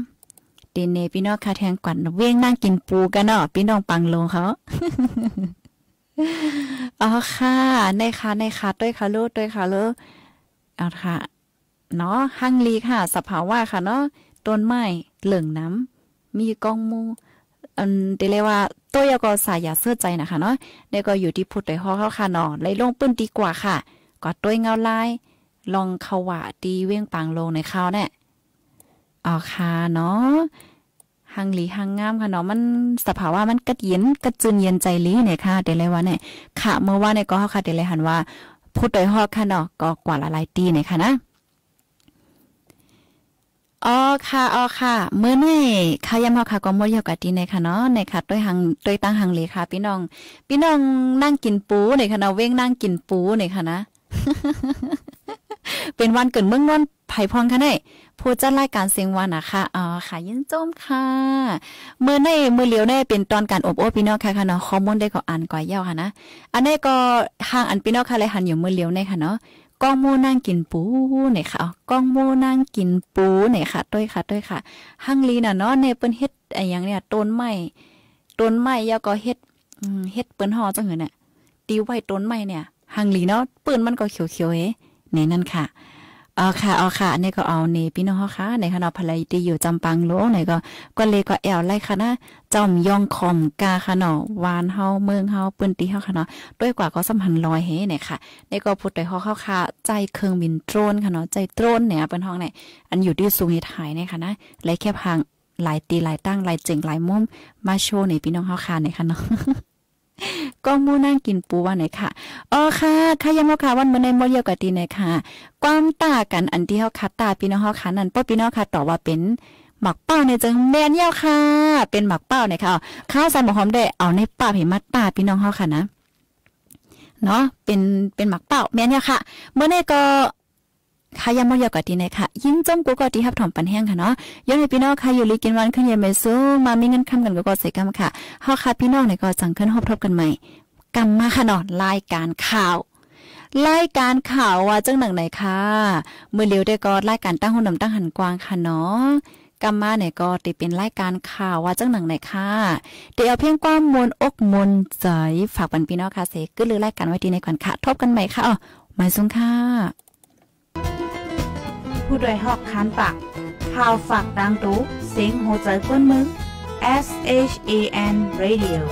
ดีเนพี่น้องคาแทงกวัดเว้งนั่งกินปูกันเนาะพี่น้องปังลงเขาอ๋อค่ะในค่ะในค่ะด้วยค่ะลูกด้วยค่ะลูกเอาค่ะเนาะฮังลีค่ะ สภาวะค่ะเนาะต้นไม้เหลืองน้ำมีกองมูอันเดเลว่าตัวยาก็สายยาเสื้อใจนะคะเนาะได้ก็อยู่ที่พุทธไต้อเขาค่ะเนาะเลยลงปื้นดีกว่าค่ะกดตัวยเงาลายลองเขาว่าดีเว้งปังลงในข้าวเนี่ยอ๋อค่ะเนาะหังหลีหังงามค่ะเนาะมันสภาวะมันกระเย็นกระจุนเย็นใจลีเนี่ยค่ะเดี๋ยวเลว่เนี่ยค่ะ เมื่อว่าเนี่ยก็ค่ะเดี๋ยเลหันว่า พูดโดยฮอกค่ะเนาะก็กว่าละลายตีเนี่ยค่ะนะอ๋อค่ะอ๋อค่ะเมื่อนี่ค่ะยามเฮาค่ะ ก็หมดเกี่ยวกับตี่ยนค่ะเนาะในค่ะด้วยหังด้วยตั้งหังหลีค่ะ พี่น้อง พี่น้องนั่งกินปูเนี่ยค่ะเนาะเว้งนั่งกินปูเนี่ยค่ะนะเป็นวันเกิดเมืองนนท์ไผ่พองค่ะเนี่ยผู้จัดรายการเสียงวานะคะอ๋อค่ะยินจมค่ะ เมื่อในเมื่อเลี้ยวในเป็นตอนการอบโอ้พี่น้องค่ะ ค่ะเนาะข้อมูลได้ก็อ่านก่อยเย้าค่ะนะ อันนี้ก็ห่างอันพี่น้องค่ะเลยหันอยู่เมื่อเลี้ยวในค่ะเนาะก้องมูนั่งกินปูไหนค่ะ ก้องมูนั่งกินปูไหนค่ะ ด้วยค่ะด้วยค่ะ ห้างลีน่ะเนาะในเปิ้นเฮ็ดไอ้อย่างเนี่ย ต้นไม้ต้นไม้ยาก็เฮ็ดเฮ็ดเปิ้นห่อจังหือเนี่ยตีไว้ต้นไม้เนี่ยหางลีเนาะปืนมันก็เขียวๆเอ๋นในนั่นค่ะอ๋อค่ะอ๋อค่ะนี่ก็เอาเนี่พี่น้องค่ะในคณะพลายตีอยู่จำปังโลงในก็ก็เลยก็แอวไล่ค่ะนะจอมย่องคอมกาค่ะเนาะวานเฮาเมืองเฮาปืนตีเฮาค่ะเนาะด้วยกว่าก็สัมพันธ์ลอยเฮ้เนี่ยค่ะนี่ก็พูดโดยข้อเข้าค่ะ ใจเครื่องบินโดรนค่ะเนาะใจโดรนเนี่ยเป็นห้องไหนอันอยู่ที่สุงเฮทยเนี่ยค่ะนะและแค่พังหลายตีหลายตั้งหลายเจ๋งหลายมุมมาโชว์ในพี่น้องเฮาค่ะเนี่ยค่ะเนาะกองมูนั่งกินปูว่าไหนค่ะอ๋อค่ะค่ะยังว่ค่ะวันเมื่อในมดเดียวกับตีไหนค่ะ กวางตากันอันที่เฮาคัดตาพี่น้องเฮาคันนั่นป้อพี่น้องค่ะตอบว่าเป็นหมักเป้าในจังแมนเยี่ยค่ะ เป็นหมักเป้าในค่ะ ข้าวใส่หมกหอมได้เอาในป้าเห็นมัดตาพี่น้องเฮาค่ะนะ เนาะ เป็น เป็นหมักเป้าแมนเยี่ยค่ะ เมื่อในก็ค่ะยามอยกอดีในค่ะยิ้มจมกูก็ดีครับถอมปันแห้งค่ะเนาะย้อนให้พี่น้องค่ะอยู่ลีกินวันขึ้นเย็นไปสู้มามีเงินคำกันก็ก็ใส่กำค่ะเฮาค่ะพี่น้องในก็สั่งขึ้นฮอบทบกันใหม่กรมมาค่ะเนาะรายการข่าวรายการข่าวว่าจังหนังไหนค่ะเมื่อเร็วได้ก็รายการตั้งหุ่นนำตั้งหันกวางค่ะเนาะกรรมาในก็ติเป็นรายการข่าวว่าจังหนังไหนค่ะ เดี๋ยวเพียงความมวลอกมวลใจฝากบันพี่น้องค่ะเสกก็เลยรายการไว้ดีในก่อนค่ะ ทบกันใหม่ค่ะอ๋อหมายสุงค่ะผู้โดยหอกคานปากพาวฝากดังตู้เสียงโหใจก้นมึง S H A N Radio